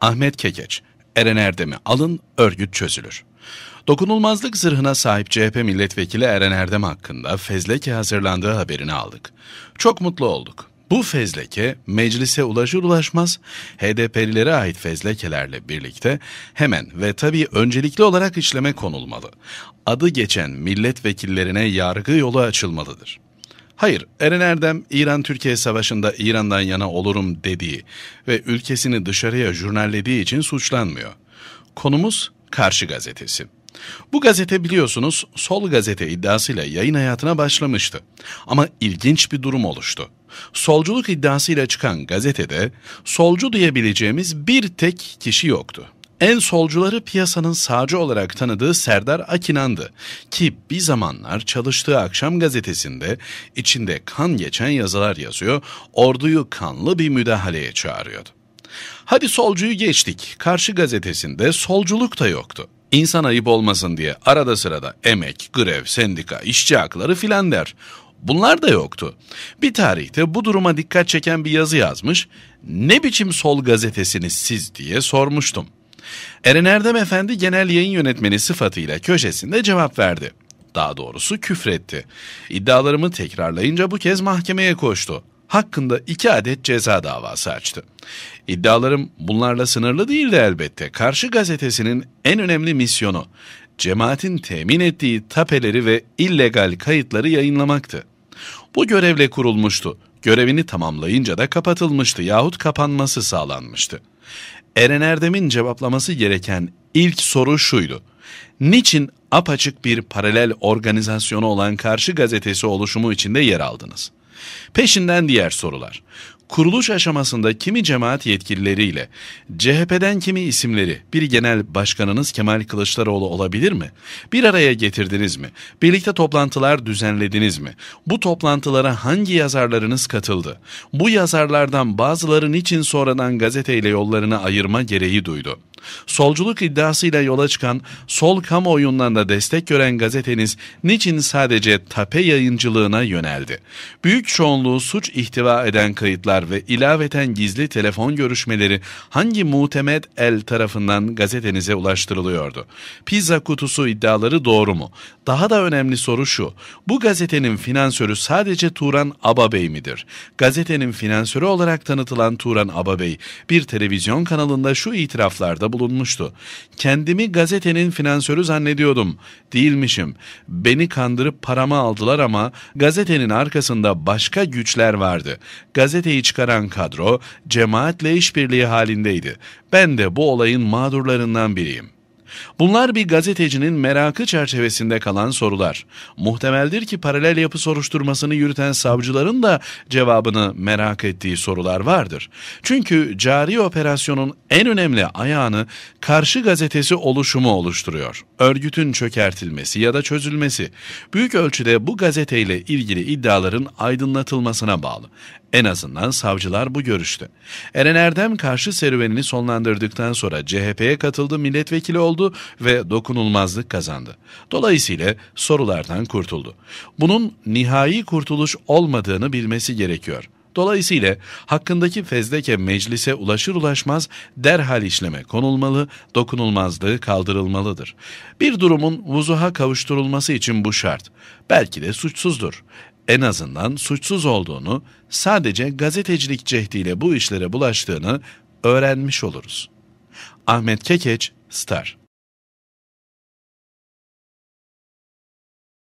Ahmet Kekeç, Eren Erdem'i alın, örgüt çözülür. Dokunulmazlık zırhına sahip CHP milletvekili Eren Erdem hakkında fezleke hazırlandığı haberini aldık. Çok mutlu olduk. Bu fezleke meclise ulaşır ulaşmaz HDP'lilere ait fezlekelerle birlikte hemen ve tabii öncelikli olarak işleme konulmalı. Adı geçen milletvekillerine yargı yolu açılmalıdır. Hayır, Eren Erdem İran-Türkiye Savaşı'nda İran'dan yana olurum dediği ve ülkesini dışarıya jurnallediği için suçlanmıyor. Konumuz Karşı Gazetesi. Bu gazete biliyorsunuz sol gazete iddiasıyla yayın hayatına başlamıştı. Ama ilginç bir durum oluştu. Solculuk iddiasıyla çıkan gazetede solcu diyebileceğimiz bir tek kişi yoktu. En solcuları piyasanın sağcı olarak tanıdığı Serdar Akinan'dı ki bir zamanlar çalıştığı akşam gazetesinde içinde kan geçen yazılar yazıyor, orduyu kanlı bir müdahaleye çağırıyordu. Hadi solcuyu geçtik, karşı gazetesinde solculuk da yoktu. İnsan ayıp olmasın diye arada sırada emek, grev, sendika, işçi hakları filan der. Bunlar da yoktu. Bir tarihte bu duruma dikkat çeken bir yazı yazmış, ne biçim sol gazetesiniz siz diye sormuştum. Eren Erdem Efendi genel yayın yönetmeni sıfatıyla köşesinde cevap verdi. Daha doğrusu küfretti. İddialarımı tekrarlayınca bu kez mahkemeye koştu. Hakkında iki adet ceza davası açtı. İddialarım bunlarla sınırlı değildi elbette. Karşı gazetesinin en önemli misyonu cemaatin temin ettiği tapeleri ve illegal kayıtları yayınlamaktı. Bu görevle kurulmuştu. Görevini tamamlayınca da kapatılmıştı yahut kapanması sağlanmıştı. Eren Erdem'in cevaplaması gereken ilk soru şuydu. Niçin apaçık bir paralel organizasyonu olan Karşı Gazetesi oluşumu içinde yer aldınız? Peşinden diğer sorular kuruluş aşamasında kimi cemaat yetkilileriyle, CHP'den kimi isimleri, bir genel başkanınız Kemal Kılıçdaroğlu olabilir mi? Bir araya getirdiniz mi? Birlikte toplantılar düzenlediniz mi? Bu toplantılara hangi yazarlarınız katıldı? Bu yazarlardan bazıları için sonradan gazeteyle yollarını ayırma gereği duydu? Solculuk iddiasıyla yola çıkan sol kamuoyundan da destek gören gazeteniz niçin sadece tape yayıncılığına yöneldi? Büyük çoğunluğu suç ihtiva eden kayıtlar ve ilaveten gizli telefon görüşmeleri hangi muhtemet el tarafından gazetenize ulaştırılıyordu? Pizza kutusu iddiaları doğru mu? Daha da önemli soru şu. Bu gazetenin finansörü sadece Turan Ababey midir? Gazetenin finansörü olarak tanıtılan Turan Ababey bir televizyon kanalında şu itiraflarda itirafta bulunmuştu. Kendimi gazetenin finansörü zannediyordum. Değilmişim. Beni kandırıp paramı aldılar ama gazetenin arkasında başka güçler vardı. Gazeteyi çıkaran kadro cemaatle işbirliği halindeydi. Ben de bu olayın mağdurlarından biriyim. Bunlar bir gazetecinin merakı çerçevesinde kalan sorular. Muhtemeldir ki paralel yapı soruşturmasını yürüten savcıların da cevabını merak ettiği sorular vardır. Çünkü cari operasyonun en önemli ayağını karşı gazetesi oluşumu oluşturuyor. Örgütün çökertilmesi ya da çözülmesi büyük ölçüde bu gazeteyle ilgili iddiaların aydınlatılmasına bağlı. En azından savcılar bu görüşte. Eren Erdem karşı serüvenini sonlandırdıktan sonra CHP'ye katıldı, milletvekili oldu oldu ve dokunulmazlık kazandı. Dolayısıyla sorulardan kurtuldu. Bunun nihai kurtuluş olmadığını bilmesi gerekiyor. Dolayısıyla hakkındaki fezleke meclise ulaşır ulaşmaz derhal işleme konulmalı, dokunulmazlığı kaldırılmalıdır. Bir durumun vuzuha kavuşturulması için bu şart. Belki de suçsuzdur. En azından suçsuz olduğunu, sadece gazetecilik cehdiyle bu işlere bulaştığını öğrenmiş oluruz. Ahmet Kekeç, Star